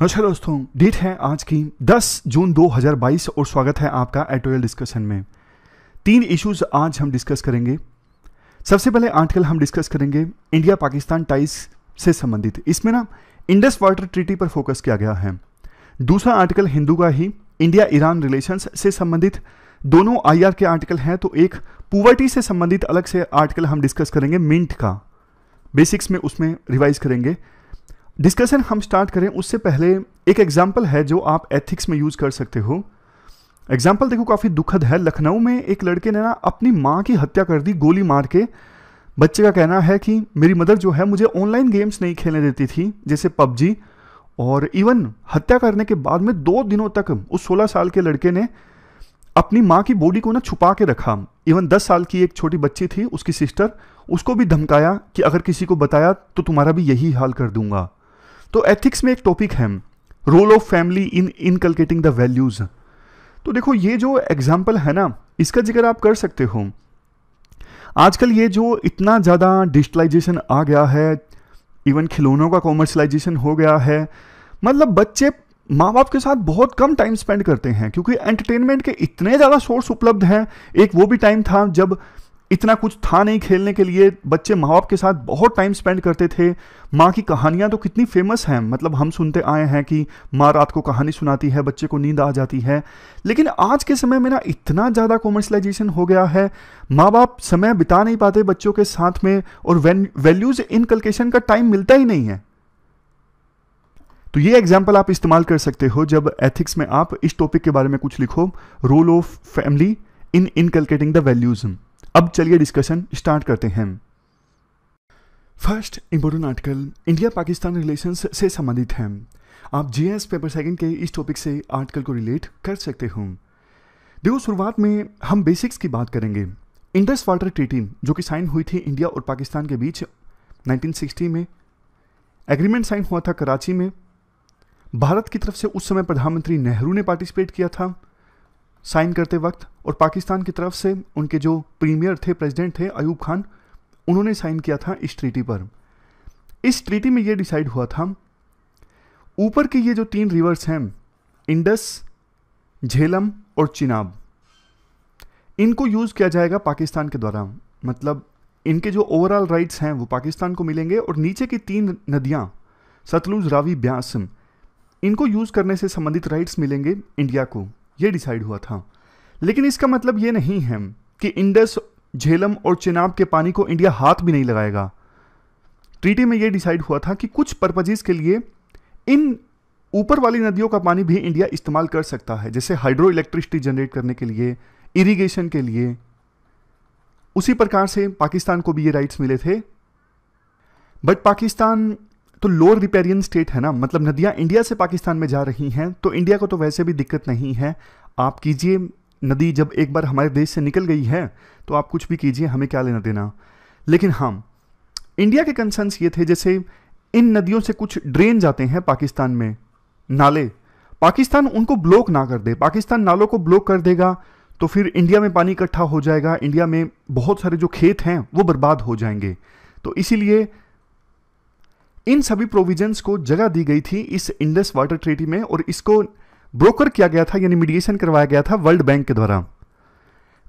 नमस्कार हाँ, दोस्तों डेट है आज की 10 जून 2022 और स्वागत है आपका एटोरियल डिस्कशन में तीन इश्यूज आज हम डिस्कस करेंगे सबसे पहले आर्टिकल हम डिस्कस करेंगे इंडिया पाकिस्तान टाइस से संबंधित इसमें ना इंडस वाटर ट्रीटी पर फोकस किया गया है दूसरा आर्टिकल हिंदू का ही इंडिया ईरान रिलेशंस से संबंधित दोनों आईआर के आर्टिकल हैं तो एक पुवर्टी से संबंधित अलग से आर्टिकल हम डिस्कस करेंगे मिंट का बेसिक्स में उसमें रिवाइज करेंगे डिस्कशन हम स्टार्ट करें उससे पहले एक एग्जाम्पल है जो आप एथिक्स में यूज़ कर सकते हो एग्जाम्पल देखो काफ़ी दुखद है लखनऊ में एक लड़के ने ना अपनी माँ की हत्या कर दी गोली मार के बच्चे का कहना है कि मेरी मदर जो है मुझे ऑनलाइन गेम्स नहीं खेलने देती थी जैसे पबजी और इवन हत्या करने के बाद में दो दिनों तक उस सोलह साल के लड़के ने अपनी माँ की बॉडी को ना छुपा के रखा इवन दस साल की एक छोटी बच्ची थी उसकी सिस्टर उसको भी धमकाया कि अगर किसी को बताया तो तुम्हारा भी यही हाल कर दूंगा तो एथिक्स में एक टॉपिक है role of family in inculcating the values तो देखो ये जो एग्जाम्पल है ना इसका जिक्र आप कर सकते हो आजकल ये जो इतना ज़्यादा डिजिटलाइजेशन आ गया है इवन खिलौनों का कॉमर्शलाइजेशन हो गया है मतलब बच्चे माँ बाप के साथ बहुत कम टाइम स्पेंड करते हैं क्योंकि एंटरटेनमेंट के इतने ज़्यादा सोर्स उपलब्ध हैं एक वो भी टाइम था जब इतना कुछ था नहीं खेलने के लिए बच्चे माँ बाप के साथ बहुत टाइम स्पेंड करते थे माँ की कहानियाँ तो कितनी फेमस हैं मतलब हम सुनते आए हैं कि माँ रात को कहानी सुनाती है बच्चे को नींद आ जाती है लेकिन आज के समय में ना इतना ज़्यादा कॉमर्शलाइजेशन हो गया है माँ बाप समय बिता नहीं पाते बच्चों के साथ में और वैल्यूज़ इनकलकेशन का टाइम मिलता ही नहीं है तो ये एग्जाम्पल आप इस्तेमाल कर सकते हो जब एथिक्स में आप इस टॉपिक के बारे में कुछ लिखो role of family in inculcating the values अब चलिए डिस्कशन स्टार्ट करते हैं first important article India Pakistan relation से संबंधित है आप जी पेपर सेकंड के इस टॉपिक से आर्टिकल को रिलेट कर सकते हो देखो शुरुआत में हम बेसिक्स की बात करेंगे इंडस वाटर ट्रीटी जो कि साइन हुई थी इंडिया और पाकिस्तान के बीच 1960 में एग्रीमेंट साइन हुआ था कराची में भारत की तरफ से उस समय प्रधानमंत्री नेहरू ने पार्टिसिपेट किया था साइन करते वक्त और पाकिस्तान की तरफ से उनके जो प्रीमियर थे प्रेसिडेंट थे अयूब खान उन्होंने साइन किया था इस ट्रीटी पर इस ट्रीटी में ये डिसाइड हुआ था ऊपर के ये जो तीन रिवर्स हैं इंडस झेलम और चिनाब इनको यूज़ किया जाएगा पाकिस्तान के द्वारा मतलब इनके जो ओवरऑल राइट्स हैं वो पाकिस्तान को मिलेंगे और नीचे की तीन नदियाँ सतलुज रावी ब्यास इनको यूज़ करने से संबंधित राइट्स मिलेंगे इंडिया को ये डिसाइड हुआ था लेकिन इसका मतलब ये नहीं है कि इंडस झेलम और चेनाब के पानी को इंडिया हाथ भी नहीं लगाएगा ट्रीटी में यह डिसाइड हुआ था कि कुछ पर्पजेज के लिए इन ऊपर वाली नदियों का पानी भी इंडिया इस्तेमाल कर सकता है जैसे हाइड्रो इलेक्ट्रिसिटी जनरेट करने के लिए इरिगेशन के लिए उसी प्रकार से पाकिस्तान को भी ये राइट्स मिले थे बट पाकिस्तान तो लो रिपेरियन स्टेट है ना मतलब नदियाँ इंडिया से पाकिस्तान में जा रही हैं तो इंडिया को तो वैसे भी दिक्कत नहीं है आप कीजिए नदी जब एक बार हमारे देश से निकल गई है तो आप कुछ भी कीजिए हमें क्या लेना देना लेकिन हम हाँ, इंडिया के कंसर्न्स ये थे जैसे इन नदियों से कुछ ड्रेन जाते हैं पाकिस्तान में नाले पाकिस्तान उनको ब्लॉक ना कर दे पाकिस्तान नालों को ब्लॉक कर देगा तो फिर इंडिया में पानी इकट्ठा हो जाएगा इंडिया में बहुत सारे जो खेत हैं वो बर्बाद हो जाएंगे तो इसीलिए इन सभी प्रोविजंस को जगह दी गई थी इस इंडस वाटर ट्रीटी में और इसको ब्रोकर किया गया था यानी मीडिएशन करवाया गया था वर्ल्ड बैंक के द्वारा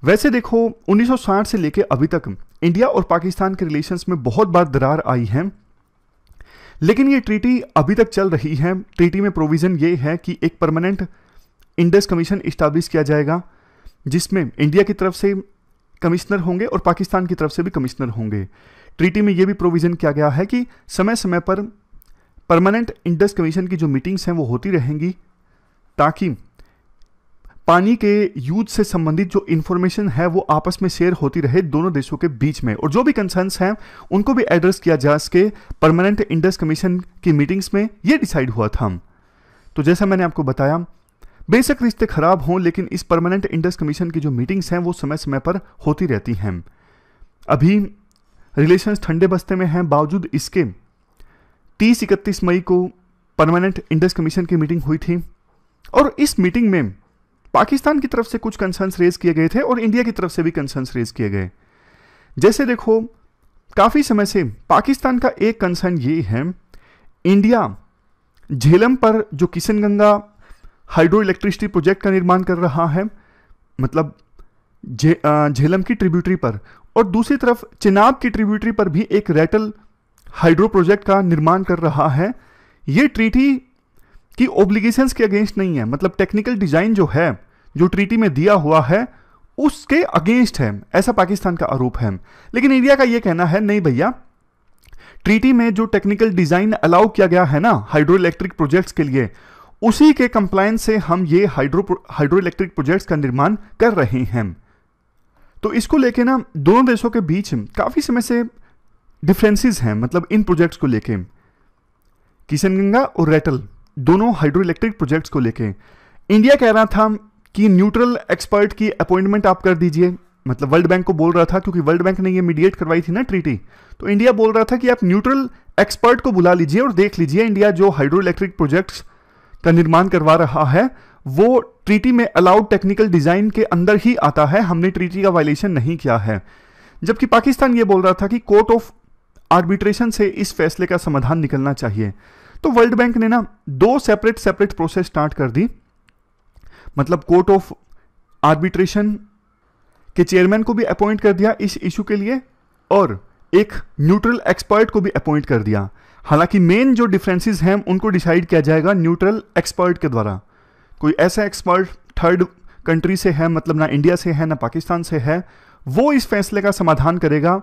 वैसे देखो 1960 से लेकर अभी तक इंडिया और पाकिस्तान के रिलेशंस में बहुत बार दरार आई है लेकिन ये ट्रीटी अभी तक चल रही है ट्रीटी में प्रोविज़न ये है कि एक परमानेंट इंडस कमीशन इस्टाब्लिश किया जाएगा जिसमें इंडिया की तरफ से कमिश्नर होंगे और पाकिस्तान की तरफ से भी कमिश्नर होंगे ट्रीटी में यह भी प्रोविज़न किया गया है कि समय समय पर परमानेंट इंडस कमीशन की जो मीटिंग्स हैं वो होती रहेंगी ताकि पानी के यूज से संबंधित जो इंफॉर्मेशन है वो आपस में शेयर होती रहे दोनों देशों के बीच में और जो भी कंसर्न्स हैं उनको भी एड्रेस किया जा सके परमानेंट इंडस कमीशन की मीटिंग्स में ये डिसाइड हुआ था तो जैसा मैंने आपको बताया बेशक रिश्ते खराब हों लेकिन इस परमानेंट इंडस कमीशन की जो मीटिंग्स हैं वो समय समय पर होती रहती हैं अभी रिलेशन ठंडे बस्ते में हैं बावजूद इसके तीस इकतीस मई को परमानेंट इंडस कमीशन की मीटिंग हुई थी और इस मीटिंग में पाकिस्तान की तरफ से कुछ कंसर्न्स रेज किए गए थे और इंडिया की तरफ से भी कंसर्न्स रेज किए गए जैसे देखो काफ़ी समय से पाकिस्तान का एक कंसर्न ये है इंडिया झेलम पर जो किशनगंगा हाइड्रो इलेक्ट्रिसिटी प्रोजेक्ट का निर्माण कर रहा है मतलब झेलम जे, की ट्रिब्यूटरी पर और दूसरी तरफ चिनाब की ट्रिब्यूटरी पर भी एक रेटल हाइड्रो प्रोजेक्ट का निर्माण कर रहा है ये ट्रीटी की ओब्लिगेशंस के अगेंस्ट नहीं है मतलब टेक्निकल डिजाइन जो है जो ट्रीटी में दिया हुआ है उसके अगेंस्ट है ऐसा पाकिस्तान का आरोप है लेकिन इंडिया का यह कहना है नहीं भैया ट्रीटी में जो टेक्निकल डिजाइन अलाउ किया गया है ना हाइड्रो इलेक्ट्रिक प्रोजेक्ट्स के लिए उसी के कंप्लायंस से हम ये हाइड्रो हाइड्रो इलेक्ट्रिक प्रोजेक्ट्स का निर्माण कर रहे हैं तो इसको लेके ना दोनों देशों के बीच काफ़ी समय से डिफरेंसेस हैं मतलब इन प्रोजेक्ट्स को लेके किशनगंगा और रेटल दोनों हाइड्रो इलेक्ट्रिक प्रोजेक्ट्स को लेके इंडिया कह रहा था कि न्यूट्रल एक्सपर्ट की अपॉइंटमेंट आप कर दीजिए मतलब वर्ल्ड बैंक को बोल रहा था क्योंकि वर्ल्ड बैंक ने ये मीडिएट करवाई थी ना ट्रीटी तो इंडिया बोल रहा था कि आप न्यूट्रल एक्सपर्ट को बुला लीजिए और देख लीजिए इंडिया जो हाइड्रो इलेक्ट्रिक प्रोजेक्ट्स का निर्माण करवा रहा है वो ट्रीटी में अलाउड टेक्निकल डिज़ाइन के अंदर ही आता है हमने ट्रीटी का वायलेशन नहीं किया है जबकि पाकिस्तान ये बोल रहा था कि कोर्ट ऑफ आर्बिट्रेशन से इस फैसले का समाधान निकलना चाहिए तो वर्ल्ड बैंक ने ना दो सेपरेट सेपरेट प्रोसेस स्टार्ट कर दी मतलब कोर्ट ऑफ आर्बिट्रेशन के चेयरमैन को भी अपॉइंट कर दिया इस इशू के लिए और एक न्यूट्रल एक्सपर्ट को भी अपॉइंट कर दिया हालांकि मेन जो डिफरेंसेस हैं उनको डिसाइड किया जाएगा न्यूट्रल एक्सपर्ट के द्वारा कोई ऐसा एक्सपर्ट थर्ड कंट्री से है मतलब ना इंडिया से है ना पाकिस्तान से है वो इस फैसले का समाधान करेगा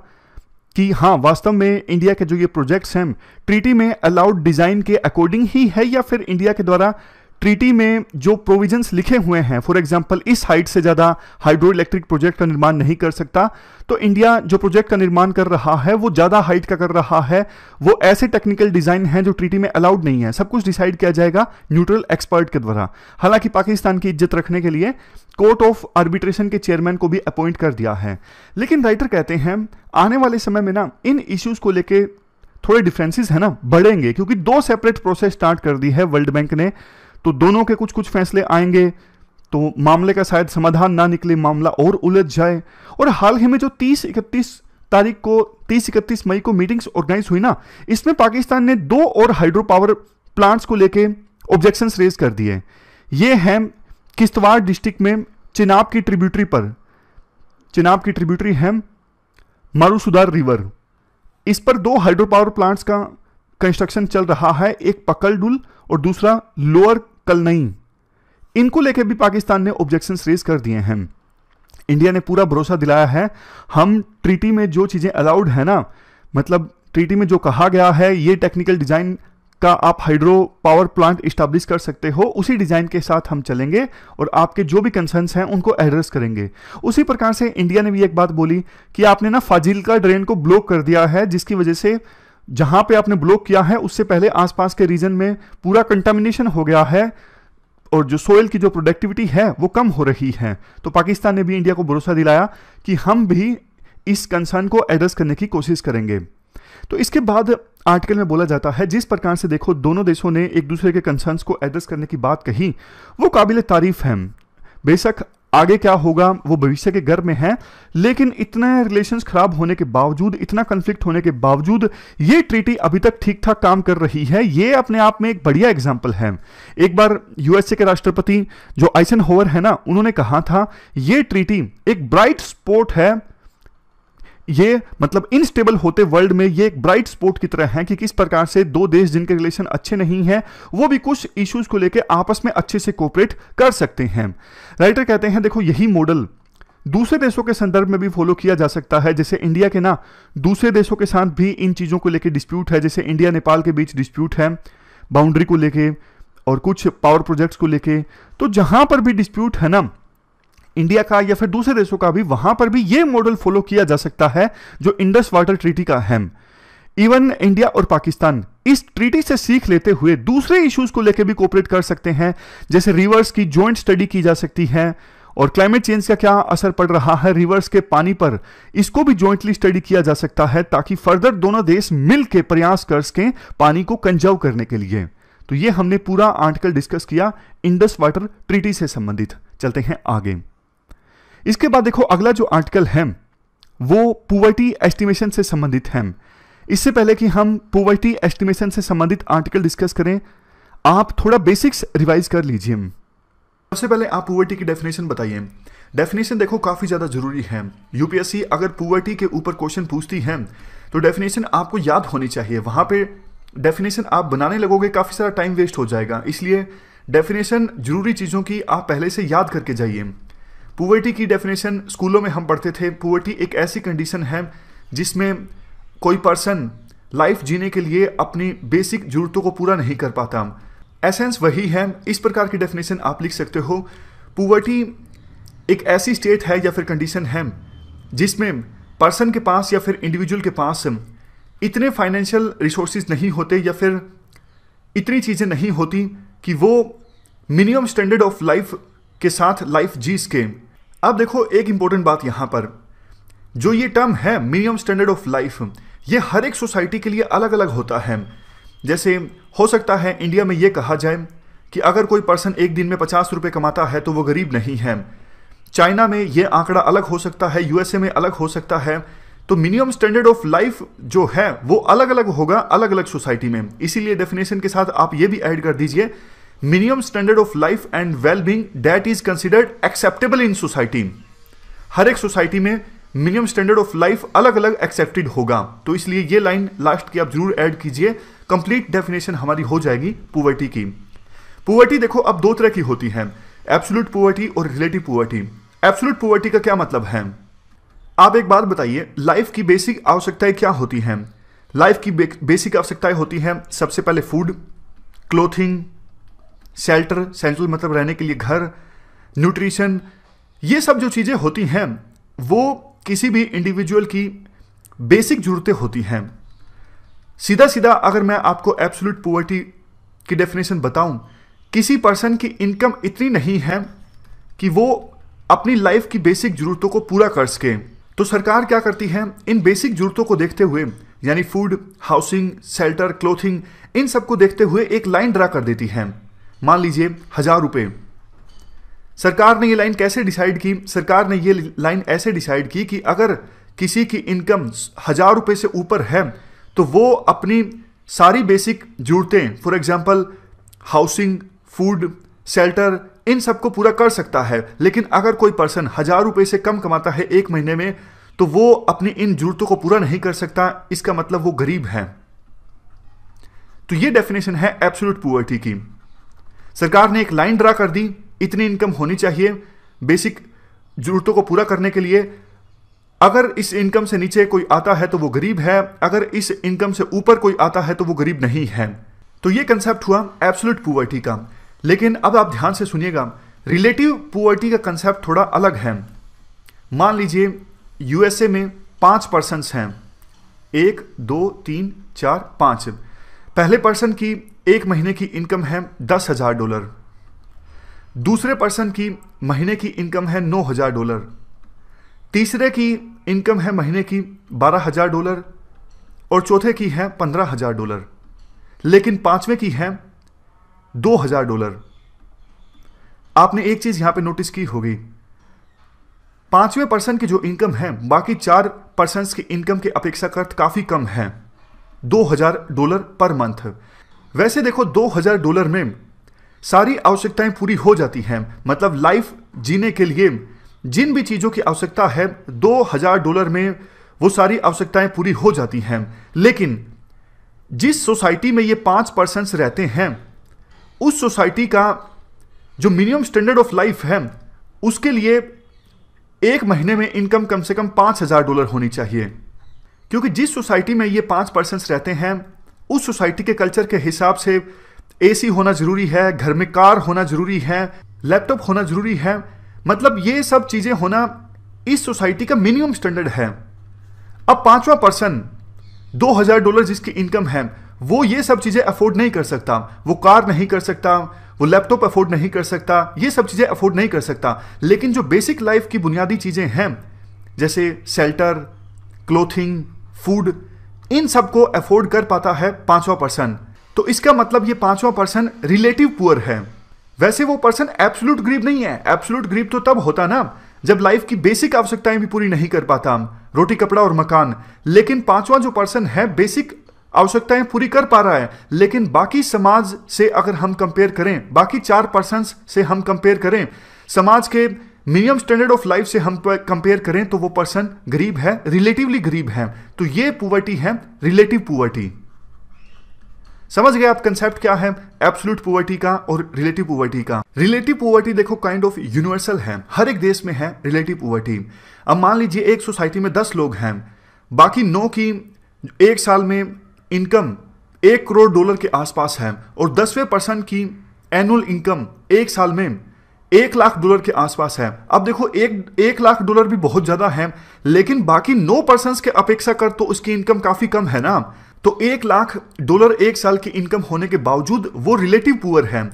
कि हाँ वास्तव में इंडिया के जो ये प्रोजेक्ट्स हैं ट्रीटी में अलाउड डिज़ाइन के अकॉर्डिंग ही है या फिर इंडिया के द्वारा ट्रीटी में जो प्रोविजंस लिखे हुए हैं फॉर एग्जांपल इस हाइट से ज़्यादा हाइड्रो इलेक्ट्रिक प्रोजेक्ट का निर्माण नहीं कर सकता तो इंडिया जो प्रोजेक्ट का निर्माण कर रहा है वो ज़्यादा हाइट का कर रहा है वो ऐसे टेक्निकल डिज़ाइन हैं जो ट्रीटी में अलाउड नहीं है सब कुछ डिसाइड किया जाएगा न्यूट्रल एक्सपर्ट के द्वारा हालांकि पाकिस्तान की इज्जत रखने के लिए कोर्ट ऑफ आर्बिट्रेशन के चेयरमैन को भी अपॉइंट कर दिया है लेकिन राइटर कहते हैं आने वाले समय में ना इन इश्यूज़ को लेकर थोड़े डिफरेंसेस है ना बढ़ेंगे क्योंकि दो सेपरेट प्रोसेस स्टार्ट कर दी है वर्ल्ड बैंक ने तो दोनों के कुछ कुछ फैसले आएंगे तो मामले का शायद समाधान ना निकले मामला और उलझ जाए और हाल ही में जो तीस इकतीस तारीख को तीस इकतीस मई को मीटिंग्स ऑर्गेनाइज हुई ना इसमें पाकिस्तान ने दो और हाइड्रो पावर प्लांट्स को लेके ऑब्जेक्शंस रेज कर दिए ये हैं किश्तवाड़ डिस्ट्रिक्ट में चिनाब की ट्रिब्यूटरी पर चिनाब की ट्रिब्यूटरी है मारूसुदार रिवर इस पर दो हाइड्रो पावर प्लांट्स का कंस्ट्रक्शन चल रहा है एक पकल डुल और दूसरा लोअर कलनई इनको लेकर भी पाकिस्तान ने ऑब्जेक्शन रेज कर दिए हैं इंडिया ने पूरा भरोसा दिलाया है हम ट्रीटी में जो चीज़ें अलाउड है ना मतलब ट्रीटी में जो कहा गया है ये टेक्निकल डिज़ाइन का आप हाइड्रो पावर प्लांट इस्टेब्लिश कर सकते हो उसी डिज़ाइन के साथ हम चलेंगे और आपके जो भी कंसर्न्स हैं उनको एड्रेस करेंगे उसी प्रकार से इंडिया ने भी एक बात बोली कि आपने ना फाजिल का ड्रेन को ब्लॉक कर दिया है जिसकी वजह से जहां पे आपने ब्लॉक किया है उससे पहले आसपास के रीजन में पूरा कंटामिनेशन हो गया है और जो सोयल की जो प्रोडक्टिविटी है वो कम हो रही है तो पाकिस्तान ने भी इंडिया को भरोसा दिलाया कि हम भी इस कंसर्न को एड्रेस करने की कोशिश करेंगे तो इसके बाद आर्टिकल में बोला जाता है जिस प्रकार से देखो दोनों देशों ने एक दूसरे के कंसर्न को एड्रेस करने की बात कही वो काबिल तारीफ है बेशक आगे क्या होगा वो भविष्य के घर में है लेकिन इतने रिलेशंस खराब होने के बावजूद इतना कंफ्लिक्ट होने के बावजूद ये ट्रीटी अभी तक ठीक ठाक काम कर रही है ये अपने आप में एक बढ़िया एग्जाम्पल है एक बार यूएसए के राष्ट्रपति जो आइसन होवर है ना उन्होंने कहा था ये ट्रीटी एक ब्राइट स्पोर्ट है ये मतलब इनस्टेबल होते वर्ल्ड में ये एक ब्राइट स्पॉट की तरह है कि किस प्रकार से दो देश जिनके रिलेशन अच्छे नहीं हैं वो भी कुछ इश्यूज को लेकर आपस में अच्छे से कोऑपरेट कर सकते हैं राइटर कहते हैं देखो यही मॉडल दूसरे देशों के संदर्भ में भी फॉलो किया जा सकता है जैसे इंडिया के ना दूसरे देशों के साथ भी इन चीज़ों को लेकर डिस्प्यूट है जैसे इंडिया नेपाल के बीच डिस्प्यूट है बाउंड्री को लेके और कुछ पावर प्रोजेक्ट्स को लेके तो जहां पर भी डिस्प्यूट है ना इंडिया का या फिर दूसरे देशों का भी वहां पर भी ये मॉडल फॉलो किया जा सकता है जो इंडस वाटर ट्रीटी का अहम इवन इंडिया और पाकिस्तान इस ट्रीटी से सीख लेते हुए दूसरे इश्यूज को लेकर भी कोऑपरेट कर सकते हैं जैसे रिवर्स की ज्वाइंट स्टडी की जा सकती है और क्लाइमेट चेंज का क्या असर पड़ रहा है रिवर्स के पानी पर इसको भी ज्वाइंटली स्टडी किया जा सकता है ताकि फर्दर दोनों देश मिलकर प्रयास कर सकें पानी को कंजर्व करने के लिए तो ये हमने पूरा आर्टिकल डिस्कस किया इंडस वाटर ट्रीटी से संबंधित चलते हैं आगे इसके बाद देखो अगला जो आर्टिकल है वो पुवर्टी एस्टिमेशन से संबंधित है इससे पहले कि हम पुवर्टी एस्टिमेशन से संबंधित आर्टिकल डिस्कस करें आप थोड़ा बेसिक्स रिवाइज कर लीजिए सबसे पहले आप पुवर्टी की डेफिनेशन बताइए डेफिनेशन देखो काफ़ी ज़्यादा ज़रूरी है यूपीएससी अगर पुवर्टी के ऊपर क्वेश्चन पूछती है तो डेफिनेशन आपको याद होनी चाहिए वहां पर डेफिनेशन आप बनाने लगोगे काफ़ी सारा टाइम वेस्ट हो जाएगा इसलिए डेफिनेशन ज़रूरी चीज़ों की आप पहले से याद करके जाइए पुवर्टी की डेफिनेशन स्कूलों में हम पढ़ते थे पुवर्टी एक ऐसी कंडीशन है जिसमें कोई पर्सन लाइफ जीने के लिए अपनी बेसिक जरूरतों को पूरा नहीं कर पाता एसेंस वही है इस प्रकार की डेफिनेशन आप लिख सकते हो पुवर्टी एक ऐसी स्टेट है या फिर कंडीशन है जिसमें पर्सन के पास या फिर इंडिविजुअल के पास इतने फाइनेंशियल रिसोर्सेज नहीं होते या फिर इतनी चीज़ें नहीं होती कि वो मिनिमम स्टैंडर्ड ऑफ लाइफ के साथ लाइफ जी सके अब देखो एक इंपॉर्टेंट बात यहां पर जो ये टर्म है मिनिमम स्टैंडर्ड ऑफ लाइफ ये हर एक सोसाइटी के लिए अलग अलग होता है जैसे हो सकता है इंडिया में ये कहा जाए कि अगर कोई पर्सन एक दिन में पचास रुपए कमाता है तो वो गरीब नहीं है चाइना में ये आंकड़ा अलग हो सकता है यूएसए में अलग हो सकता है तो मिनिमम स्टैंडर्ड ऑफ लाइफ जो है वो अलग अलग होगा अलग अलग सोसाइटी में इसीलिए डेफिनेशन के साथ आप ये भी ऐड कर दीजिए minimum standard of life and well being that is considered acceptable in society हर एक सोसाइटी में मिनिमम स्टैंडर्ड ऑफ लाइफ अलग अलग एक्सेप्टेड होगा तो इसलिए ये लाइन लास्ट की आप जरूर ऐड कीजिए कंप्लीट डेफिनेशन हमारी हो जाएगी पुवर्टी की पुवर्टी देखो अब दो तरह की होती है एब्सोलूट पुवर्टी और रिलेटिव पुवर्टी एब्सोलूट पुवर्टी का क्या मतलब है आप एक बात बताइए लाइफ की बेसिक आवश्यकताएं क्या होती हैं लाइफ की बेसिक आवश्यकताएं होती हैं सबसे पहले फूड क्लोथिंग शेल्टर सेंट्रल मतलब रहने के लिए घर न्यूट्रिशन ये सब जो चीज़ें होती हैं वो किसी भी इंडिविजुअल की बेसिक ज़रूरतें होती हैं सीधा सीधा अगर मैं आपको एब्सोल्यूट पुअर्टी की डेफिनेशन बताऊं किसी पर्सन की इनकम इतनी नहीं है कि वो अपनी लाइफ की बेसिक ज़रूरतों को पूरा कर सके तो सरकार क्या करती है इन बेसिक ज़रूरतों को देखते हुए यानी फूड हाउसिंग शेल्टर क्लोथिंग इन सबको देखते हुए एक लाइन ड्रा कर देती है मान लीजिए हजार रुपए सरकार ने ये लाइन कैसे डिसाइड की सरकार ने ये लाइन ऐसे डिसाइड की कि अगर किसी की इनकम हजार रुपए से ऊपर है तो वो अपनी सारी बेसिक जरूरतें for example housing food shelter इन सबको पूरा कर सकता है लेकिन अगर कोई पर्सन हजार रुपए से कम कमाता है एक महीने में तो वो अपनी इन जरूरतों को पूरा नहीं कर सकता इसका मतलब वो गरीब है तो ये डेफिनेशन है एब्सोल्यूट पुअर्टी की सरकार ने एक लाइन ड्रा कर दी इतनी इनकम होनी चाहिए बेसिक जरूरतों को पूरा करने के लिए अगर इस इनकम से नीचे कोई आता है तो वो गरीब है अगर इस इनकम से ऊपर कोई आता है तो वो गरीब नहीं है तो ये कंसेप्ट हुआ एब्सोलूट पुअर्टी का लेकिन अब आप ध्यान से सुनिएगा रिलेटिव पुअर्टी का कंसेप्ट थोड़ा अलग है मान लीजिए यूएसए में पांच पर्सनस हैं एक दो तीन चार पांच पहले पर्सन की एक महीने की इनकम है दस हज़ार डॉलर दूसरे पर्सन की महीने की इनकम है नौ हज़ार डॉलर तीसरे की इनकम है महीने की बारह हज़ार डॉलर और चौथे की है पंद्रह हज़ार डॉलर लेकिन पांचवें की है दो हज़ार डॉलर आपने एक चीज़ यहां पे नोटिस की होगी पांचवें पर्सन की जो इनकम है बाकी चार पर्सन की इनकम के अपेक्षाकृत काफ़ी कम है दो हज़ार डॉलर पर मंथ वैसे देखो 2000 डॉलर में सारी आवश्यकताएं पूरी हो जाती हैं मतलब लाइफ जीने के लिए जिन भी चीज़ों की आवश्यकता है 2000 डॉलर में वो सारी आवश्यकताएं पूरी हो जाती हैं लेकिन जिस सोसाइटी में ये पाँच पर्सनस रहते हैं उस सोसाइटी का जो मिनिमम स्टैंडर्ड ऑफ लाइफ है उसके लिए एक महीने में इनकम कम से कम पाँच हज़ार डॉलर होनी चाहिए क्योंकि जिस सोसाइटी में ये पाँच पर्सनस रहते हैं उस सोसाइटी के कल्चर के हिसाब से एसी होना ज़रूरी है घर में कार होना ज़रूरी है लैपटॉप होना ज़रूरी है मतलब ये सब चीज़ें होना इस सोसाइटी का मिनिमम स्टैंडर्ड है अब पांचवा पर्सन 2000 डॉलर जिसकी इनकम है वो ये सब चीज़ें अफोर्ड नहीं कर सकता वो कार नहीं कर सकता वो लैपटॉप अफोर्ड नहीं कर सकता ये सब चीज़ें अफोर्ड नहीं कर सकता लेकिन जो बेसिक लाइफ की बुनियादी चीज़ें हैं जैसे शेल्टर क्लोथिंग फूड इन सबको अफोर्ड कर पाता है पांचवा पर्सन तो इसका मतलब ये पांचवा पर्सन रिलेटिव पुअर है वैसे वो पर्सन एब्सोल्यूट ग्रीब नहीं है एब्सोल्यूट ग्रीब तो तब होता ना जब लाइफ की बेसिक आवश्यकताएं भी पूरी नहीं कर पाता रोटी कपड़ा और मकान लेकिन पांचवा जो पर्सन है बेसिक आवश्यकताएं पूरी कर पा रहा है लेकिन बाकी समाज से अगर हम कंपेयर करें बाकी चार पर्सन से हम कंपेयर करें समाज के मिनिमम स्टैंडर्ड ऑफ लाइफ से हम कंपेयर करें तो वो पर्सन गरीब है रिलेटिवली गरीब है तो ये पुवर्टी है रिलेटिव पुवर्टी समझ गए आप कंसेप्ट क्या है एब्सोल्यूट पुवर्टी का और रिलेटिव पुवर्टी का रिलेटिव पुवर्टी देखो काइंड ऑफ यूनिवर्सल है हर एक देश में है रिलेटिव पुवर्टी अब मान लीजिए एक सोसाइटी में दस लोग हैं बाकी नौ की एक साल में इनकम एक करोड़ डॉलर के आसपास है और दसवें पर्सन की एनुअल इनकम एक साल में एक लाख डॉलर के आसपास है अब देखो एक एक लाख डॉलर भी बहुत ज़्यादा है लेकिन बाकी नो पर्सन के अपेक्षा कर तो उसकी इनकम काफ़ी कम है ना तो एक लाख डॉलर एक साल की इनकम होने के बावजूद वो रिलेटिव पुअर है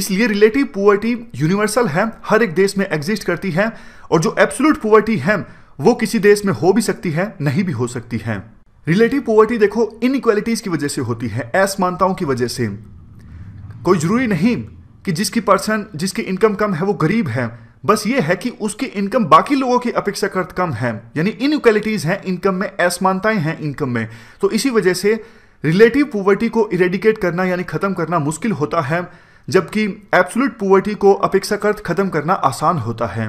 इसलिए रिलेटिव पुअर्टी यूनिवर्सल है हर एक देश में एग्जिस्ट करती है और जो एब्सुलट पुअर्टी है वो किसी देश में हो भी सकती है नहीं भी हो सकती है रिलेटिव पुअर्टी देखो इनक्वालिटीज की वजह से होती है असमानताओं की वजह से कोई जरूरी नहीं कि जिसकी पर्सन जिसकी इनकम कम है वो गरीब है बस ये है कि उसकी इनकम बाकी लोगों की अपेक्षाकृत कम है यानी इनक्वालिटीज हैं इनकम में असमानताएं हैं इनकम में तो इसी वजह से रिलेटिव पुवर्टी को इरेडिकेट करना यानी ख़त्म करना मुश्किल होता है जबकि एब्सुलट पुवर्टी को अपेक्षाकृत ख़त्म करना आसान होता है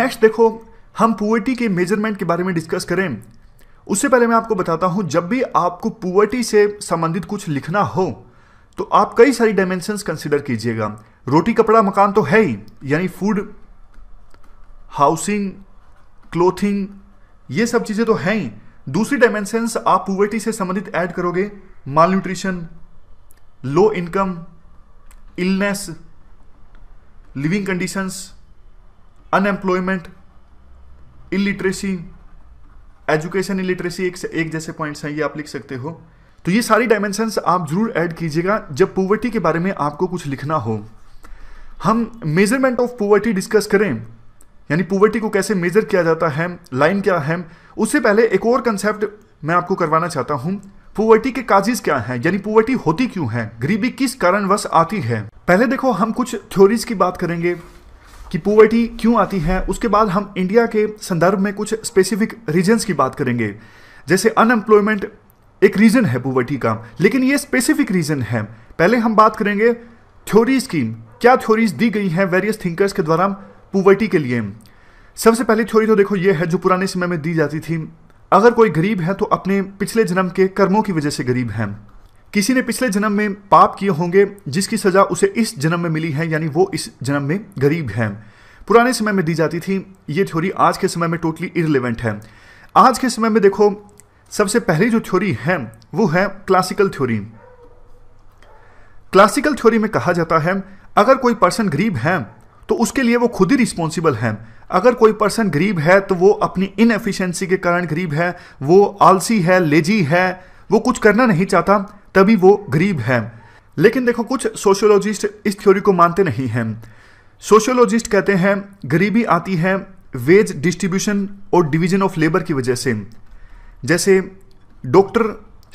नेक्स्ट देखो हम पुवर्टी के मेजरमेंट के बारे में डिस्कस करें उससे पहले मैं आपको बताता हूं जब भी आपको पुवर्टी से संबंधित कुछ लिखना हो तो आप कई सारी डायमेंशन कंसिडर कीजिएगा रोटी कपड़ा मकान तो है ही यानी फूड हाउसिंग क्लोथिंग ये सब चीज़ें तो हैं ही दूसरी डायमेंशन आप पुवर्टी से संबंधित ऐड करोगे malnutrition low income illness living conditions unemployment illiteracy education illiteracy एक, एक जैसे पॉइंट्स हैं ये आप लिख सकते हो तो ये सारी डायमेंशंस आप ज़रूर ऐड कीजिएगा जब पोवर्टी के बारे में आपको कुछ लिखना हो हम मेजरमेंट ऑफ पोवर्टी डिस्कस करें यानी पोवर्टी को कैसे मेजर किया जाता है लाइन क्या है उससे पहले एक और कंसेप्ट मैं आपको करवाना चाहता हूं पोवर्टी के काजिज क्या हैं यानी पोवर्टी होती क्यों है गरीबी किस कारणवश आती है पहले देखो हम कुछ थ्योरीज की बात करेंगे कि पोवर्टी क्यों आती है उसके बाद हम इंडिया के संदर्भ में कुछ स्पेसिफिक रीजन्स की बात करेंगे जैसे अनएम्प्लॉयमेंट एक रीज़न है पुवर्टी का लेकिन ये स्पेसिफिक रीज़न है पहले हम बात करेंगे थ्योरीज की क्या थ्योरीज दी गई हैं वेरियस थिंकर्स के द्वारा पुवर्टी के लिए सबसे पहली थ्योरी तो देखो ये है जो पुराने समय में दी जाती थी अगर कोई गरीब है तो अपने पिछले जन्म के कर्मों की वजह से गरीब है किसी ने पिछले जन्म में पाप किए होंगे जिसकी सज़ा उसे इस जन्म में मिली है यानी वो इस जन्म में गरीब है पुराने समय में दी जाती थी ये थ्योरी आज के समय में टोटली इरिलेवेंट है आज के समय में देखो सबसे पहली जो थ्योरी है वो है क्लासिकल थ्योरी क्लासिकल थ्योरी में कहा जाता है अगर कोई पर्सन गरीब है तो उसके लिए वो खुद ही रिस्पॉन्सिबल है अगर कोई पर्सन गरीब है तो वो अपनी इनएफिशिएंसी के कारण गरीब है वो आलसी है लेजी है वो कुछ करना नहीं चाहता तभी वो गरीब है लेकिन देखो कुछ सोशियोलॉजिस्ट इस थ्योरी को मानते नहीं हैं सोशियोलॉजिस्ट कहते हैं गरीबी आती है वेज डिस्ट्रीब्यूशन और डिवीजन ऑफ लेबर की वजह से जैसे डॉक्टर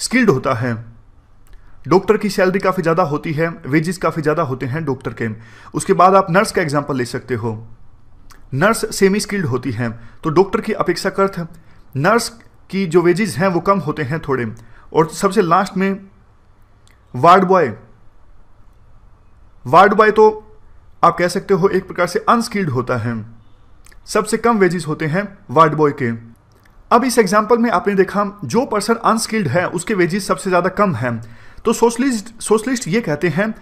स्किल्ड होता है डॉक्टर की सैलरी काफ़ी ज़्यादा होती है वेजेस काफ़ी ज़्यादा होते हैं डॉक्टर के उसके बाद आप नर्स का एग्जाम्पल ले सकते हो नर्स सेमी स्किल्ड होती हैं तो डॉक्टर की अपेक्षाकृत नर्स की जो वेजेस हैं वो कम होते हैं थोड़े और सबसे लास्ट में वार्ड बॉय वार्ड बॉय तो आप कह सकते हो एक प्रकार से अनस्किल्ड होता है सबसे कम वेजेस होते हैं वार्ड बॉय के अब इस एग्जाम्पल में आपने देखा जो पर्सन अनस्किल्ड है उसके वेजेस सबसे ज़्यादा कम है तो सोशलिस्ट सोशलिस्ट ये कहते हैं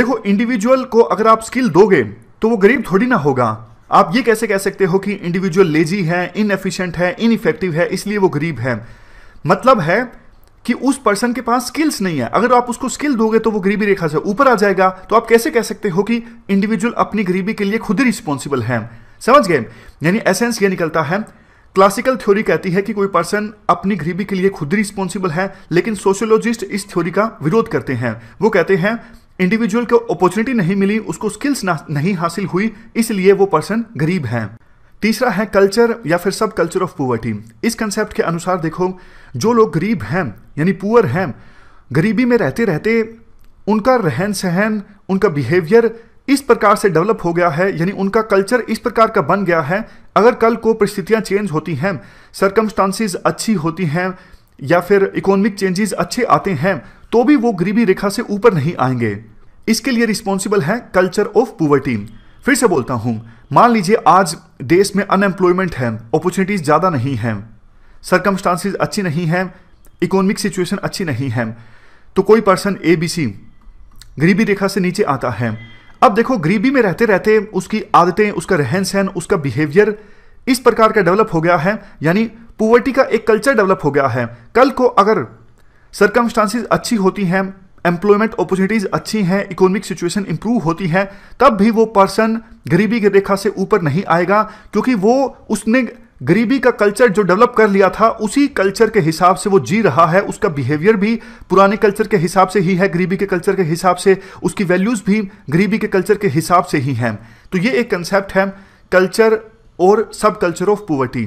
देखो इंडिविजुअल को अगर आप स्किल दोगे तो वो गरीब थोड़ी ना होगा आप ये कैसे कह सकते हो कि इंडिविजुअल लेजी है एफिशियंट है इन इफेक्टिव है इसलिए वो गरीब है मतलब है कि उस पर्सन के पास स्किल्स नहीं है अगर आप उसको स्किल दोगे तो वो गरीबी रेखा से ऊपर आ जाएगा तो आप कैसे कह सकते हो कि इंडिविजुअल अपनी गरीबी के लिए खुद ही रिस्पॉन्सिबल है समझ गए यानी एसेंस ये निकलता है क्लासिकल थ्योरी कहती है कि कोई पर्सन अपनी गरीबी के लिए खुद ही रिस्पॉन्सिबल है लेकिन सोशियोलॉजिस्ट इस थ्योरी का विरोध करते हैं वो कहते हैं इंडिविजुअल को अपॉर्चुनिटी नहीं मिली उसको स्किल्स नहीं हासिल हुई इसलिए वो पर्सन गरीब हैं तीसरा है कल्चर या फिर सब कल्चर ऑफ पुअर्टी इस कंसेप्ट के अनुसार देखो जो लोग गरीब हैं यानी पुअर हैं गरीबी में रहते रहते उनका रहन सहन उनका बिहेवियर इस प्रकार से डेवलप हो गया है यानी उनका कल्चर इस प्रकार का बन गया है अगर कल को परिस्थितियां चेंज होती हैं सरकमस्टांसिस अच्छी होती हैं या फिर इकोनॉमिक चेंजेस अच्छे आते हैं तो भी वो गरीबी रेखा से ऊपर नहीं आएंगे इसके लिए रिस्पॉन्सिबल है कल्चर ऑफ पुवर्टी फिर से बोलता हूं मान लीजिए आज देश में अनएम्प्लॉयमेंट है अपॉर्चुनिटीज़ ज़्यादा नहीं है सरकमस्टांसिस अच्छी नहीं है इकोनॉमिक सिचुएशन अच्छी नहीं है तो कोई पर्सन ए बी सी गरीबी रेखा से नीचे आता है अब देखो गरीबी में रहते रहते उसकी आदतें उसका रहन सहन उसका बिहेवियर इस प्रकार का डेवलप हो गया है यानी पुवर्टी का एक कल्चर डेवलप हो गया है कल को अगर सरकमस्टांसिस अच्छी होती हैं एम्प्लॉयमेंट अपॉर्चुनिटीज़ अच्छी हैं इकोनॉमिक सिचुएशन इंप्रूव होती है तब भी वो पर्सन गरीबी की रेखा से ऊपर नहीं आएगा क्योंकि वो उसने गरीबी का कल्चर जो डेवलप कर लिया था उसी कल्चर के हिसाब से वो जी रहा है उसका बिहेवियर भी पुराने कल्चर के हिसाब से ही है गरीबी के कल्चर के हिसाब से उसकी वैल्यूज़ भी गरीबी के कल्चर के हिसाब से ही हैं तो ये एक कंसेप्ट है कल्चर और subculture of poverty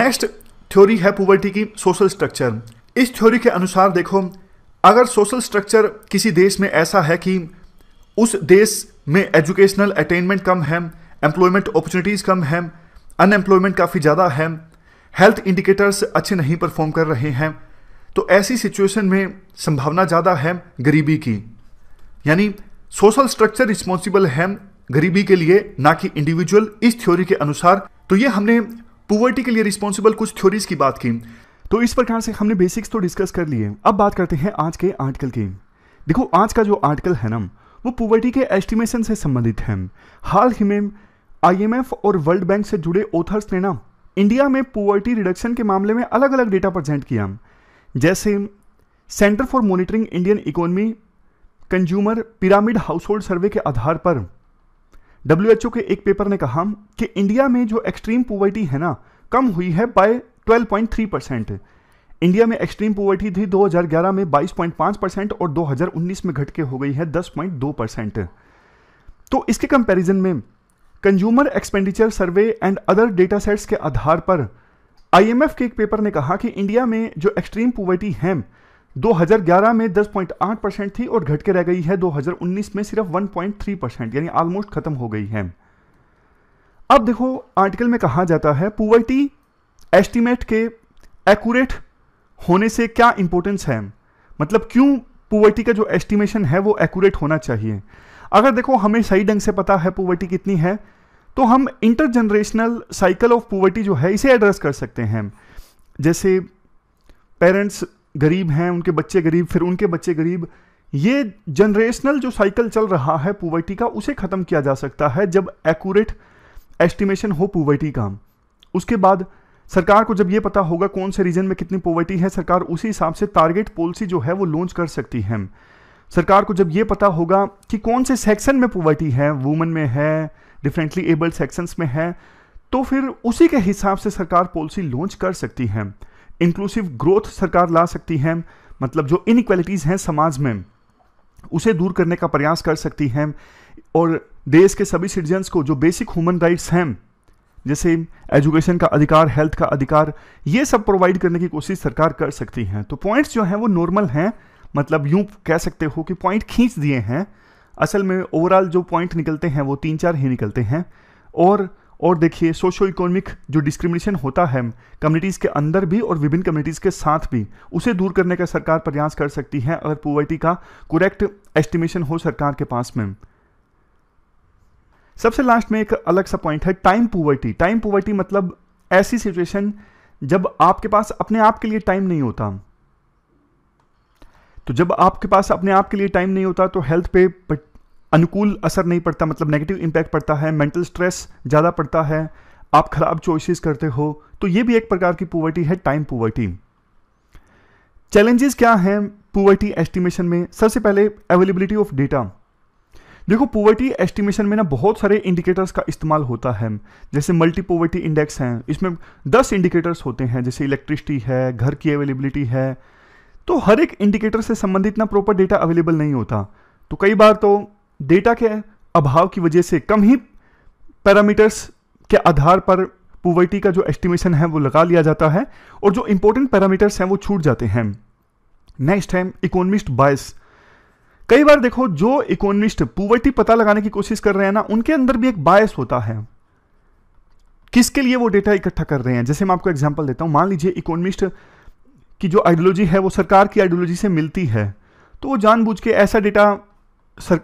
next theory है पुवर्टी की सोशल स्ट्रक्चर इस थ्योरी के अनुसार देखो अगर सोशल स्ट्रक्चर किसी देश में ऐसा है कि उस देश में एजुकेशनल अटेनमेंट कम है एम्प्लॉयमेंट अपॉर्चुनिटीज़ कम हैं अनएम्प्लॉयमेंट काफ़ी ज़्यादा है हेल्थ इंडिकेटर्स अच्छे नहीं परफॉर्म कर रहे हैं तो ऐसी सिचुएशन में संभावना ज़्यादा है गरीबी की यानी सोशल स्ट्रक्चर रिस्पॉन्सिबल है गरीबी के लिए ना कि इंडिविजुअल इस थ्योरी के अनुसार तो ये हमने पुवर्टी के लिए रिस्पॉन्सिबल कुछ थ्योरीज की बात की तो इस प्रकार से हमने बेसिक्स तो डिस्कस कर लिए अब बात करते हैं आज के आर्टिकल की देखो आज का जो आर्टिकल है ना वो पुवर्टी के एस्टिमेशन से संबंधित है हाल ही में आईएमएफ और वर्ल्ड बैंक से जुड़े ऑथर्स ने ना इंडिया में पुअर्टी रिडक्शन के मामले में अलग अलग डेटा प्रेजेंट किया जैसे centre for monitoring Indian economy consumer pyramid house survey के आधार पर डब्ल्यू के एक पेपर ने कहा कि इंडिया में जो एक्सट्रीम पुअर्टी है ना कम हुई है बाय 12.3 परसेंट इंडिया में एक्सट्रीम पुअर्टी थी 2011 में 22.5 परसेंट और 2019 में घटके हो गई है 10.2 परसेंट तो इसके कंपैरिजन में consumer expenditure survey and other data sets के आधार पर आईएमएफ के एक पेपर ने कहा कि इंडिया में जो एक्सट्रीम पुवर्टी है 2011 में 10.8 परसेंट थी और घटके रह गई है 2019 में सिर्फ 1.3 परसेंट यानी ऑलमोस्ट खत्म हो गई है अब देखो आर्टिकल में कहा जाता है पुवर्टी एस्टिमेट के एक्यूरेट होने से क्या इंपॉर्टेंस है मतलब क्यों पुवर्टी का जो एस्टिमेशन है वो एक्यूरेट होना चाहिए अगर देखो हमें सही ढंग से पता है पुवर्टी कितनी है तो हम intergenerational cycle of poverty जो है इसे एड्रेस कर सकते हैं जैसे पेरेंट्स गरीब हैं उनके बच्चे गरीब फिर उनके बच्चे गरीब ये जनरेशनल जो साइकिल चल रहा है पुवर्टी का उसे ख़त्म किया जा सकता है जब एक्यूरेट एस्टिमेशन हो पुवर्टी का उसके बाद सरकार को जब ये पता होगा कौन से रीजन में कितनी पोवर्टी है सरकार उसी हिसाब से टारगेट पॉलिसी जो है वो लॉन्च कर सकती है सरकार को जब ये पता होगा कि कौन से सेक्शन में पोवर्टी है वुमेन में है डिफरेंटली एबल्ड सेक्शंस में है तो फिर उसी के हिसाब से सरकार पॉलिसी लॉन्च कर सकती है इंक्लूसिव ग्रोथ सरकार ला सकती है मतलब जो इनक्वालिटीज़ हैं समाज में उसे दूर करने का प्रयास कर सकती है और देश के सभी सिटीजन्स को जो बेसिक ह्यूमन राइट्स हैं जैसे एजुकेशन का अधिकार हेल्थ का अधिकार ये सब प्रोवाइड करने की कोशिश सरकार कर सकती है तो पॉइंट्स जो हैं वो नॉर्मल हैं मतलब यूं कह सकते हो कि पॉइंट खींच दिए हैं असल में ओवरऑल जो पॉइंट निकलते हैं वो तीन चार ही निकलते हैं और और देखिए सोशो इकोनॉमिक जो डिस्क्रिमिनेशन होता है कम्युनिटीज़ के अंदर भी और विभिन्न कम्युनिटीज़ के साथ भी उसे दूर करने का सरकार प्रयास कर सकती है अगर पॉवर्टी का करेक्ट एस्टिमेशन हो सरकार के पास में सबसे लास्ट में एक अलग सा पॉइंट है टाइम पॉवर्टी टाइम पॉवर्टी मतलब ऐसी सिचुएशन जब आपके पास अपने आप के लिए टाइम नहीं होता तो जब आपके पास अपने आप के लिए टाइम नहीं होता तो हेल्थ पे अनुकूल असर नहीं पड़ता मतलब नेगेटिव इम्पैक्ट पड़ता है मेंटल स्ट्रेस ज़्यादा पड़ता है आप ख़राब चॉइसेस करते हो तो ये भी एक प्रकार की पुवर्टी है टाइम पुवर्टी चैलेंजेस क्या हैं पुवर्टी एस्टिमेशन में सबसे पहले अवेलेबिलिटी ऑफ डेटा देखो पोवर्टी एस्टिमेशन में ना बहुत सारे इंडिकेटर्स का इस्तेमाल होता है जैसे मल्टी पोवर्टी इंडेक्स हैं इसमें दस इंडिकेटर्स होते हैं जैसे इलेक्ट्रिसिटी है घर की अवेलेबिलिटी है तो हर एक इंडिकेटर से संबंधित ना प्रॉपर डेटा अवेलेबल नहीं होता तो कई बार तो डेटा के अभाव की वजह से कम ही पैरामीटर्स के आधार पर पुवर्टी का जो एस्टिमेशन है वो लगा लिया जाता है और जो इंपॉर्टेंट पैरामीटर्स हैं वो छूट जाते हैं नेक्स्ट है इकोनमिस्ट बायस कई बार देखो जो इकोनमिस्ट पुवर्टी पता लगाने की कोशिश कर रहे हैं ना उनके अंदर भी एक बायस होता है किसके लिए वो डेटा इकट्ठा कर रहे हैं जैसे मैं आपको एग्जाम्पल देता हूं मान लीजिए इकोनमिस्ट कि जो आइडियोलॉजी है वो सरकार की आइडियोलॉजी से मिलती है तो वो जानबूझ के ऐसा डेटा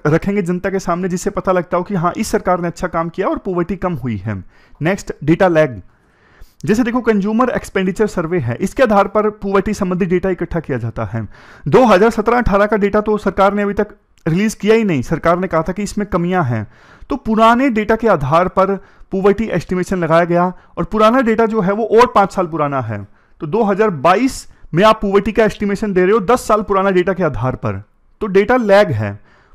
रखेंगे जनता के सामने जिससे पता लगता हो कि हाँ इस सरकार ने अच्छा काम किया और पोवर्टी कम हुई है नेक्स्ट डेटा लैग जैसे देखो कंज्यूमर एक्सपेंडिचर सर्वे है इसके आधार पर पुवर्टी संबंधी डेटा इकट्ठा किया जाता है 2017-18 का डेटा तो सरकार ने अभी तक रिलीज किया ही नहीं सरकार ने कहा था कि इसमें कमियां हैं तो पुराने डेटा के आधार पर पुवर्टी एस्टिमेशन लगाया गया और पुराना डेटा जो है वो और पांच साल पुराना है तो 2022 में आप पुवर्टी का एस्टिमेशन दे रहे हो दस साल पुराना डेटा के आधार पर तो डेटा लैग है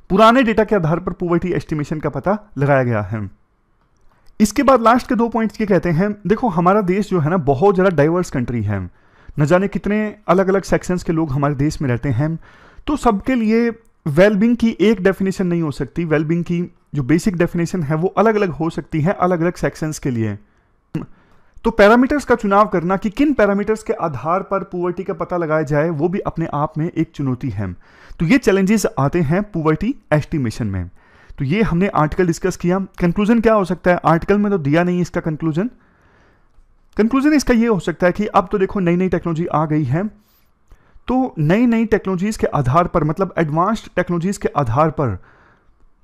पुराने डेटा के आधार पर पुवर्टी एस्टिमेशन का पता लगाया गया है इसके बाद लास्ट के दो पॉइंट्स ये कहते हैं देखो हमारा देश जो है ना बहुत ज़्यादा डाइवर्स कंट्री है न जाने कितने अलग अलग सेक्शंस के लोग हमारे देश में रहते हैं तो सबके लिए वेलबिंग की एक डेफिनेशन नहीं हो सकती वेलबिंग की जो बेसिक डेफिनेशन है वो अलग अलग हो सकती है अलग अलग सेक्शंस के लिए तो पैरामीटर्स का चुनाव करना कि किन पैरामीटर्स के आधार पर पुवर्टी का पता लगाया जाए वो भी अपने आप में एक चुनौती है तो ये चैलेंजेस आते हैं पुवर्टी एस्टिमेशन में तो ये हमने आर्टिकल डिस्कस किया कंक्लूजन क्या हो सकता है आर्टिकल में तो दिया नहीं इसका कंक्लूजन कंक्लूजन इसका ये हो सकता है कि अब तो देखो नई नई टेक्नोलॉजी आ गई है तो नई नई टेक्नोलॉजीज़ के आधार पर मतलब एडवांस्ड टेक्नोलॉजीज़ के आधार पर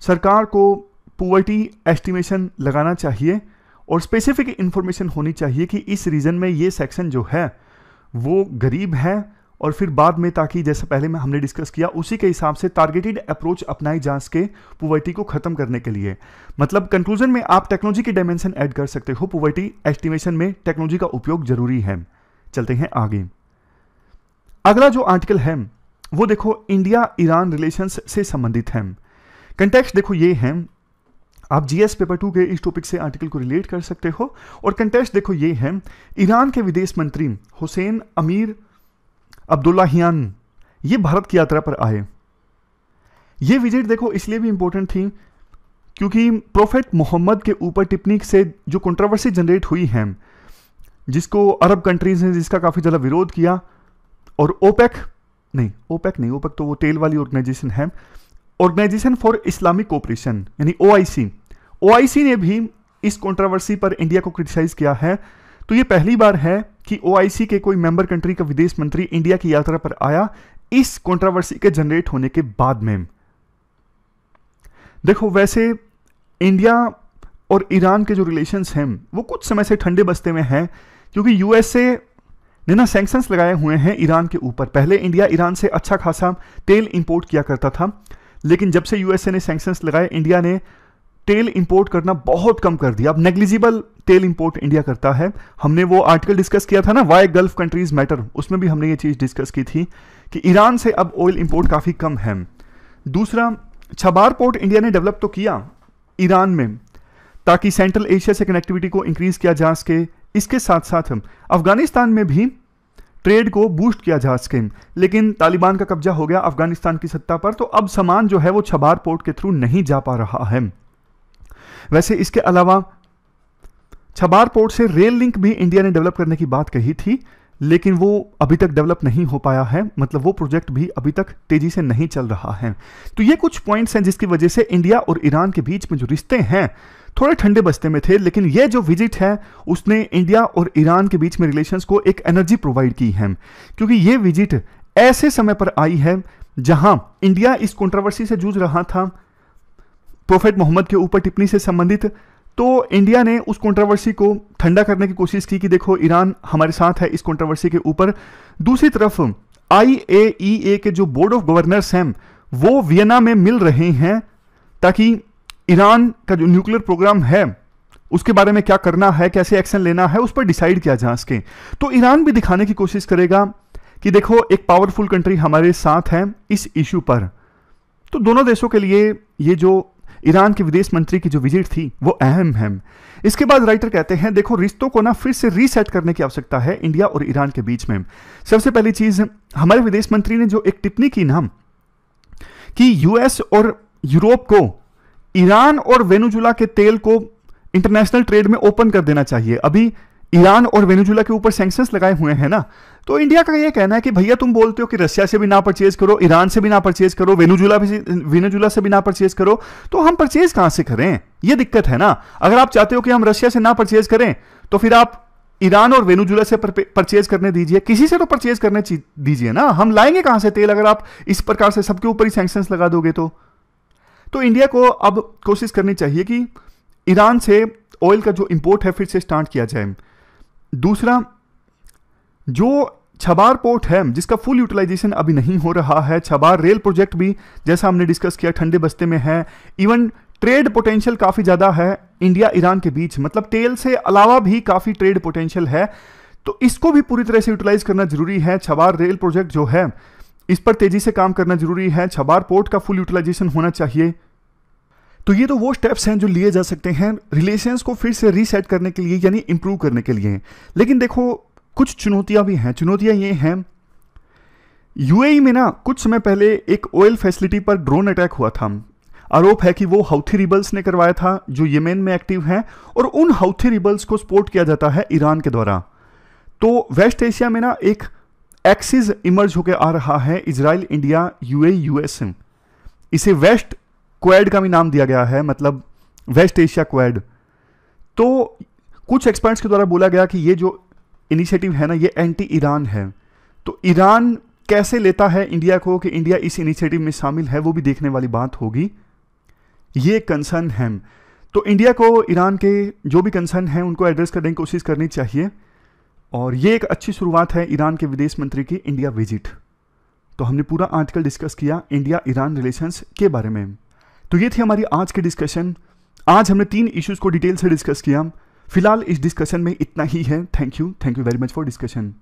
सरकार को पुवर्टी एस्टिमेशन लगाना चाहिए और स्पेसिफिक इन्फॉर्मेशन होनी चाहिए कि इस रीजन में ये सेक्शन जो है वो गरीब है और फिर बाद में ताकि जैसे पहले में हमने डिस्कस किया उसी के हिसाब से टारगेटेड अप्रोच अपनाई जा सके पुवर्टी को खत्म करने के लिए मतलब कंक्लूजन में आप टेक्नोलॉजी की डायमेंशन ऐड कर सकते हो पुवर्टी एस्टिमेशन में टेक्नोलॉजी का उपयोग जरूरी है चलते हैं आगे अगला जो आर्टिकल है वो देखो इंडिया ईरान रिलेशंस से संबंधित है कंटेक्स्ट देखो ये है आप जीएस पेपर टू के इस टॉपिक से आर्टिकल को रिलेट कर सकते हो और कंटेस्ट देखो ये है ईरान के विदेश मंत्री हुसैन अमीर अब्दुल्लाहियान ये भारत की यात्रा पर आए ये विजिट देखो इसलिए भी इंपॉर्टेंट थी क्योंकि प्रोफेट मोहम्मद के ऊपर टिप्पणी से जो कंट्रोवर्सी जनरेट हुई है जिसको अरब कंट्रीज ने जिसका काफ़ी ज़्यादा विरोध किया और ओपेक नहीं ओपेक नहीं ओपेक तो वो तेल वाली ऑर्गेनाइजेशन है ऑर्गेनाइजेशन फॉर इस्लामिक कोऑपरेशन यानी ओआईसी ओआईसी ने भी इस कंट्रोवर्सी पर इंडिया को क्रिटिसाइज किया है तो ये पहली बार है कि ओआईसी के कोई मेंबर कंट्री का विदेश मंत्री इंडिया की यात्रा पर आया इस कंट्रोवर्सी के जनरेट होने के बाद में देखो वैसे इंडिया और ईरान के जो रिलेशंस हैं वो कुछ समय से ठंडे बस्ते में हैं क्योंकि यूएसए ने ना सेंक्शंस लगाए हुए हैं ईरान के ऊपर पहले इंडिया ईरान से अच्छा खासा तेल इंपोर्ट किया करता था लेकिन जब से यूएसए ने सैंक्शंस लगाए इंडिया ने तेल इंपोर्ट करना बहुत कम कर दिया अब नेग्लिजिबल तेल इंपोर्ट इंडिया करता है हमने वो आर्टिकल डिस्कस किया था ना वाई गल्फ कंट्रीज मैटर उसमें भी हमने ये चीज़ डिस्कस की थी कि ईरान से अब ऑयल इंपोर्ट काफ़ी कम है दूसरा छबार पोर्ट इंडिया ने डेवलप तो किया ईरान में ताकि सेंट्रल एशिया से कनेक्टिविटी को इंक्रीज किया जा सके इसके साथ साथ अफगानिस्तान में भी ट्रेड को बूस्ट किया जहाज स्कीम लेकिन तालिबान का कब्जा हो गया अफगानिस्तान की सत्ता पर तो अब सामान जो है वो छबार पोर्ट के थ्रू नहीं जा पा रहा है वैसे इसके अलावा छबार पोर्ट से रेल लिंक भी इंडिया ने डेवलप करने की बात कही थी लेकिन वो अभी तक डेवलप नहीं हो पाया है मतलब वो प्रोजेक्ट भी अभी तक तेजी से नहीं चल रहा है तो ये कुछ पॉइंट्स हैं जिसकी वजह से इंडिया और ईरान के बीच में जो रिश्ते हैं थोड़े ठंडे बस्ते में थे लेकिन ये जो विजिट है उसने इंडिया और ईरान के बीच में रिलेशंस को एक एनर्जी प्रोवाइड की है क्योंकि ये विजिट ऐसे समय पर आई है जहां इंडिया इस कंट्रोवर्सी से जूझ रहा था प्रोफेट मोहम्मद के ऊपर टिप्पणी से संबंधित तो इंडिया ने उस कंट्रोवर्सी को ठंडा करने की कोशिश की कि देखो ईरान हमारे साथ है इस कंट्रोवर्सी के ऊपर दूसरी तरफ आई e के जो बोर्ड ऑफ गवर्नर्स हैं वो वियना में मिल रहे हैं ताकि ईरान का जो न्यूक्लियर प्रोग्राम है उसके बारे में क्या करना है कैसे एक्शन लेना है उस पर डिसाइड किया जा सके तो ईरान भी दिखाने की कोशिश करेगा कि देखो एक पावरफुल कंट्री हमारे साथ है इस इशू पर तो दोनों देशों के लिए ये जो ईरान के विदेश मंत्री की जो विजिट थी वो अहम है इसके बाद राइटर कहते हैं देखो रिश्तों को ना फिर से रीसेट करने की आवश्यकता है इंडिया और ईरान के बीच में सबसे पहली चीज हमारे विदेश मंत्री ने जो एक टिप्पणी की ना कि यूएस और यूरोप को ईरान और वेनुजुला के तेल को इंटरनेशनल ट्रेड में ओपन कर देना चाहिए अभी ईरान और वेनुजुला के ऊपर सैंक्शंस लगाए हुए हैं ना तो इंडिया का यह कहना है कि भैया तुम बोलते हो कि रशिया से भी ना परचेज करो ईरान से भी ना परचेज करो वेनुजुला भी वेनेजुला से भी ना परचेज करो तो हम परचेज कहां से करें यह दिक्कत है ना अगर आप चाहते हो कि हम रशिया से ना परचेज करें तो फिर आप ईरान और वेनुजुला से परचेज करने दीजिए किसी से तो परचेज करने दीजिए ना हम लाएंगे कहां से तेल अगर आप इस प्रकार से सबके ऊपर ही सैंक्शंस लगा दोगे तो तो इंडिया को अब कोशिश करनी चाहिए कि ईरान से ऑयल का जो इंपोर्ट है फिर से स्टार्ट किया जाए दूसरा जो छबार पोर्ट है जिसका फुल यूटिलाइजेशन अभी नहीं हो रहा है छबार रेल प्रोजेक्ट भी जैसा हमने डिस्कस किया ठंडे बस्ते में है इवन ट्रेड पोटेंशियल काफ़ी ज़्यादा है इंडिया ईरान के बीच मतलब तेल से अलावा भी काफ़ी ट्रेड पोटेंशियल है तो इसको भी पूरी तरह से यूटिलाइज करना जरूरी है छबार रेल प्रोजेक्ट जो है इस पर तेजी से काम करना जरूरी है छबार पोर्ट का फुल यूटिलाइजेशन होना चाहिए तो ये तो वो स्टेप्स हैं जो लिए जा सकते हैं रिलेशंस को फिर से रीसेट करने के लिए यानी इंप्रूव करने के लिए लेकिन देखो कुछ चुनौतियां भी हैं चुनौतियां ये हैं यूएई e में ना कुछ समय पहले एक ऑयल फैसिलिटी पर ड्रोन अटैक हुआ था आरोप है कि वो हाउथी रिबल्स ने करवाया था जो यमेन में एक्टिव हैं और उन हाउथी रिबल्स को सपोर्ट किया जाता है ईरान के द्वारा तो वेस्ट एशिया में ना एक एक्सिस इमर्ज होकर आ रहा है इसराइल इंडिया यूए यूएस इसे वेस्ट क्वेड का भी नाम दिया गया है मतलब वेस्ट एशिया क्वेड तो कुछ एक्सपर्ट्स के द्वारा बोला गया कि ये जो इनिशिएटिव है ना ये एंटी ईरान है तो ईरान कैसे लेता है इंडिया को कि इंडिया इस इनिशिएटिव में शामिल है वो भी देखने वाली बात होगी ये कंसर्न है तो इंडिया को ईरान के जो भी कंसर्न है उनको एड्रेस करने की कोशिश करनी चाहिए और ये एक अच्छी शुरुआत है ईरान के विदेश मंत्री की इंडिया विजिट तो हमने पूरा आर्टिकल डिस्कस किया इंडिया ईरान रिलेशंस के बारे में तो ये थी हमारी आज की डिस्कशन आज हमने तीन इश्यूज़ को डिटेल से डिस्कस किया फिलहाल इस डिस्कशन में इतना ही है thank you thank you very much for discussion